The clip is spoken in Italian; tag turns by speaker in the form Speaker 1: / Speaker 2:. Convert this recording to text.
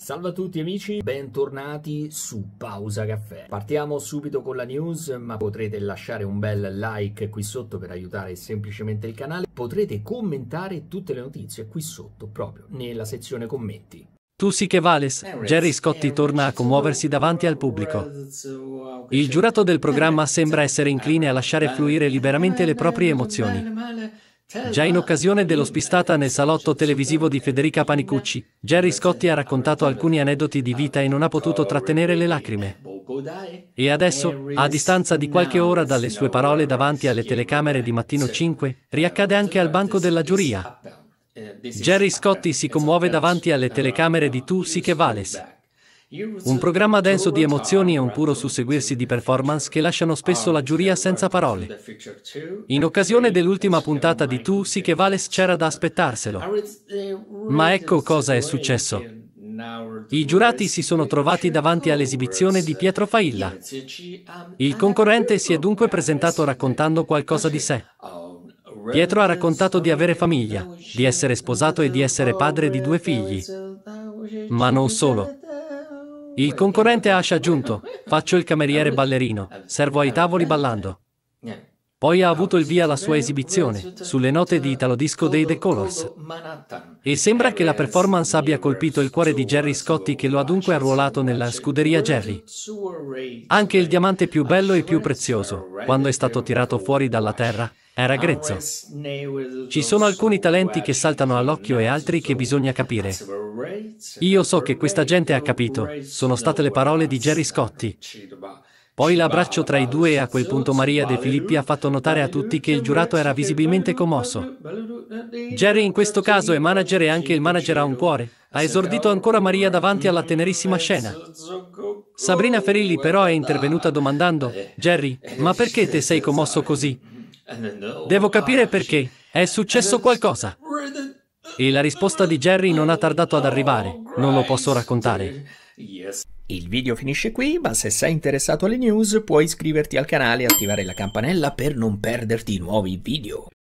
Speaker 1: Salve a tutti amici, bentornati su Pausa Caffè. Partiamo subito con la news, ma potrete lasciare un bel like qui sotto per aiutare semplicemente il canale. Potrete commentare tutte le notizie qui sotto, proprio nella sezione commenti. Tu sì che vales, Jerry Scotti torna a commuoversi davanti al pubblico. Uh, il giurato del programma sembra essere incline a lasciare fluire liberamente le proprie emozioni. Già in occasione dello spistata nel salotto televisivo di Federica Panicucci, Jerry Scotti ha raccontato alcuni aneddoti di vita e non ha potuto trattenere le lacrime. E adesso, a distanza di qualche ora dalle sue parole davanti alle telecamere di Mattino 5, riaccade anche al banco della giuria. Jerry Scotti si commuove davanti alle telecamere di Tu sì che vales. Un programma denso di emozioni e un puro susseguirsi di performance che lasciano spesso la giuria senza parole. In occasione dell'ultima puntata di Tu sì che Vales c'era da aspettarselo. Ma ecco cosa è successo. I giurati si sono trovati davanti all'esibizione di Pietro Failla. Il concorrente si è dunque presentato raccontando qualcosa di sé. Pietro ha raccontato di avere famiglia, di essere sposato e di essere padre di due figli. Ma non solo. Il concorrente Ash ha aggiunto, faccio il cameriere ballerino, servo ai tavoli ballando. Poi ha avuto il via alla sua esibizione, sulle note di Italo Disco dei The Colors. E sembra che la performance abbia colpito il cuore di Jerry Scotti che lo ha dunque arruolato nella scuderia Jerry. Anche il diamante più bello e più prezioso, quando è stato tirato fuori dalla terra, era grezzo. Ci sono alcuni talenti che saltano all'occhio e altri che bisogna capire. Io so che questa gente ha capito, sono state le parole di Jerry Scotti. Poi l'abbraccio tra i due e a quel punto Maria De Filippi ha fatto notare a tutti che il giurato era visibilmente commosso. Jerry in questo caso è manager e anche il manager ha un cuore. Ha esordito ancora Maria davanti alla tenerissima scena. Sabrina Ferilli però è intervenuta domandando, Jerry, ma perché te sei commosso così? Oh, Devo capire perché. È successo qualcosa. E la risposta di Jerry non ha tardato ad arrivare. Non lo posso raccontare. Il video finisce qui, ma se sei interessato alle news puoi iscriverti al canale e attivare la campanella per non perderti i nuovi video.